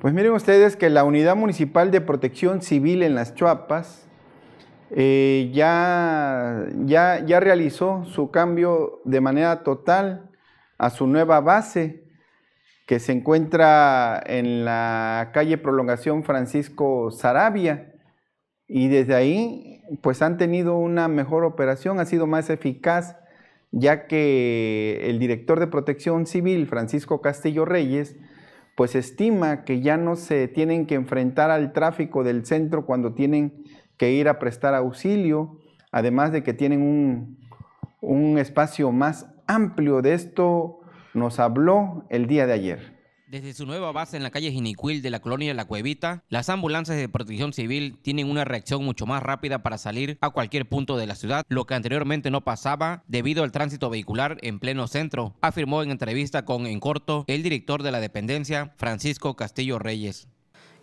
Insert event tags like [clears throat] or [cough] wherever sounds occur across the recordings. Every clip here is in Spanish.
Pues miren ustedes que la Unidad Municipal de Protección Civil en las Chuapas eh, ya, ya realizó su cambio de manera total a su nueva base que se encuentra en la calle Prolongación Francisco Sarabia y desde ahí pues han tenido una mejor operación, ha sido más eficaz ya que el director de protección civil Francisco Castillo Reyes pues estima que ya no se tienen que enfrentar al tráfico del centro cuando tienen que ir a prestar auxilio, además de que tienen un, un espacio más amplio. De esto nos habló el día de ayer. Desde su nueva base en la calle Ginicuil de la colonia La Cuevita, las ambulancias de protección civil tienen una reacción mucho más rápida para salir a cualquier punto de la ciudad, lo que anteriormente no pasaba debido al tránsito vehicular en pleno centro, afirmó en entrevista con En Corto el director de la dependencia, Francisco Castillo Reyes.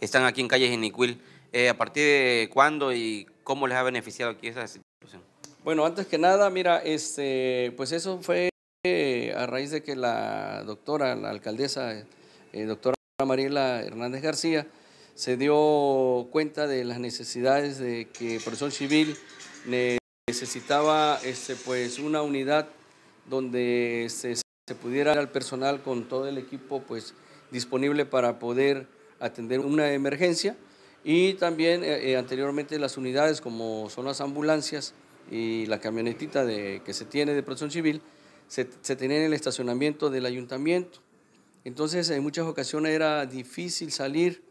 Están aquí en calle Ginicuil. Eh, ¿A partir de cuándo y cómo les ha beneficiado aquí esa situación? Bueno, antes que nada, mira, este, pues eso fue eh, a raíz de que la doctora, la alcaldesa Doctor eh, doctora Mariela Hernández García, se dio cuenta de las necesidades de que Protección Civil necesitaba este, pues, una unidad donde se, pudiera pudiera al personal con todo el equipo pues, disponible para poder atender una emergencia y también eh, eh, anteriormente las unidades como son las ambulancias y la camionetita que se tiene de protección civil se, tenían en el estacionamiento del ayuntamiento. Entonces en muchas ocasiones era difícil salir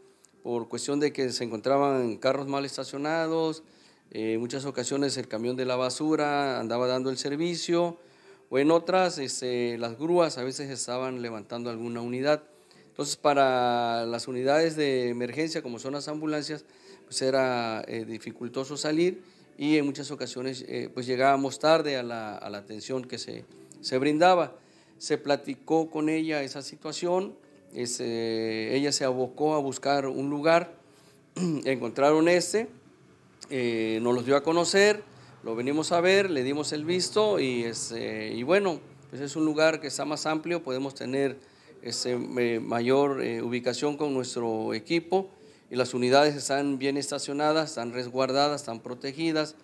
por cuestión de que se encontraban carros mal estacionados, eh, en muchas ocasiones el camión de la basura andaba dando el servicio, o en otras este, las grúas a veces estaban levantando alguna unidad. Entonces para las unidades de emergencia, como son las ambulancias, pues era eh, dificultoso salir y en muchas ocasiones eh, pues llegábamos tarde a la, atención que se brindaba se platicó con ella esa situación, ella se abocó a buscar un lugar, [clears throat] encontraron este, eh, nos los dio a conocer, lo venimos a ver, le dimos el visto y, este, bueno, pues es un lugar que está más amplio, podemos tener este, mayor eh, ubicación con nuestro equipo y las unidades están bien estacionadas, están resguardadas, están protegidas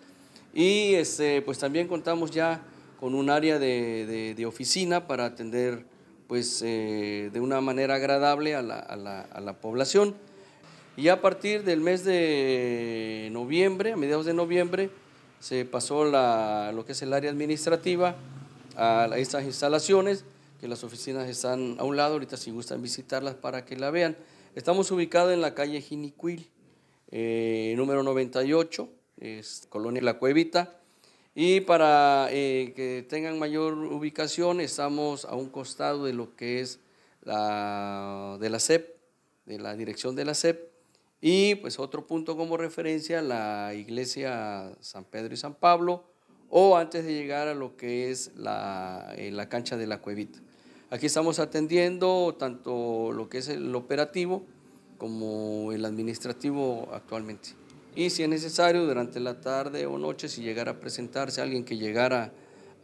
y este, pues también contamos ya con un área de, oficina para atender pues, eh, de una manera agradable a la, población. Y a partir del mes de noviembre, a mediados de noviembre, se pasó lo que es el área administrativa a estas instalaciones, que las oficinas están a un lado, ahorita si gustan visitarlas para que la vean. Estamos ubicados en la calle Giniquil, eh, número 98, es Colonia La Cuevita. Y para eh, que tengan mayor ubicación, estamos a un costado de lo que es la, de la SEP, de la dirección de la SEP Y pues otro punto como referencia, la iglesia San Pedro y San Pablo, o antes de llegar a lo que es la, eh, la cancha de la cuevita. Aquí estamos atendiendo tanto lo que es el operativo como el administrativo actualmente y si es necesario durante la tarde o noche, si llegara a presentarse alguien que llegara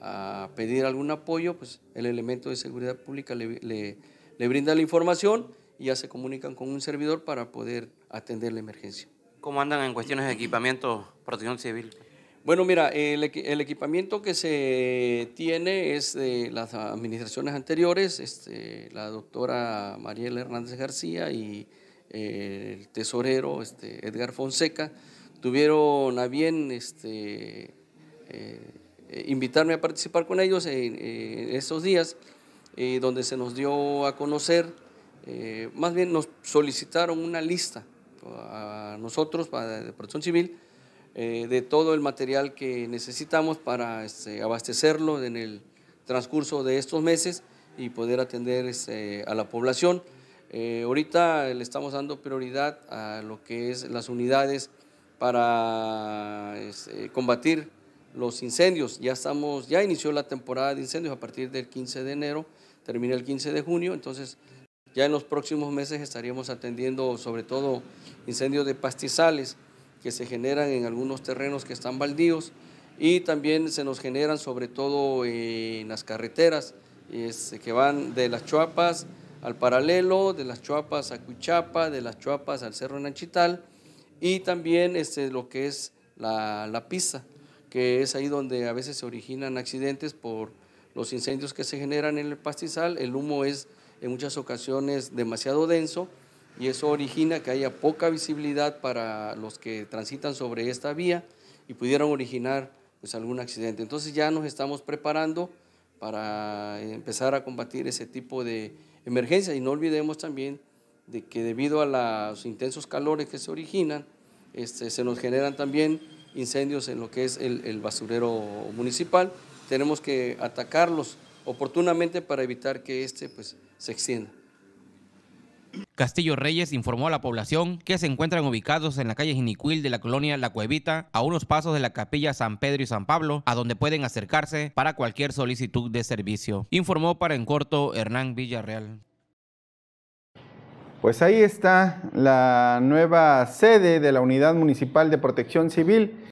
a pedir algún apoyo, pues el elemento de seguridad pública le, brinda la información y ya se comunican con un servidor para poder atender la emergencia. ¿Cómo andan en cuestiones de equipamiento protección civil? Bueno, mira, el, equipamiento que se tiene es de las administraciones anteriores, este, la doctora Mariela Hernández García y eh, el tesorero este, Edgar Fonseca, tuvieron a bien este, eh, invitarme a participar con ellos en, esos estos días, eh, donde se nos dio a conocer, más bien nos solicitaron una lista a nosotros, para, de Protección Civil, de todo el material que necesitamos para este, abastecerlo en el transcurso de estos meses y poder atender este, a la población. Eh, ahorita le estamos dando prioridad a lo que es las unidades para eh, combatir los incendios. Ya estamos, ya inició la temporada de incendios a partir del 15 de enero, termina el 15 de junio, entonces ya en los próximos meses estaríamos atendiendo sobre todo incendios de pastizales que se generan en algunos terrenos que están baldíos y también se nos generan sobre todo en las carreteras que van de las Chuapas al paralelo, de las Chuapas a Cuchapa, de las Chuapas al Cerro Nanchital y también este, lo que es la, la pista, que es ahí donde a veces se originan accidentes por los incendios que se generan en el pastizal. El humo es en muchas ocasiones demasiado denso y eso origina que haya poca visibilidad para los que transitan sobre esta vía y pudieran originar pues, algún accidente. Entonces ya nos estamos preparando para empezar a combatir ese tipo de, emergencia. Y no olvidemos también de que debido a los intensos calores que se originan, este, se nos generan también incendios en lo que es el, el basurero municipal. Tenemos que atacarlos oportunamente para evitar que este pues, se extienda. Castillo Reyes informó a la población que se encuentran ubicados en la calle Ginicuil de la colonia La Cuevita, a unos pasos de la capilla San Pedro y San Pablo, a donde pueden acercarse para cualquier solicitud de servicio. Informó para En Corto Hernán Villarreal. Pues ahí está la nueva sede de la Unidad Municipal de Protección Civil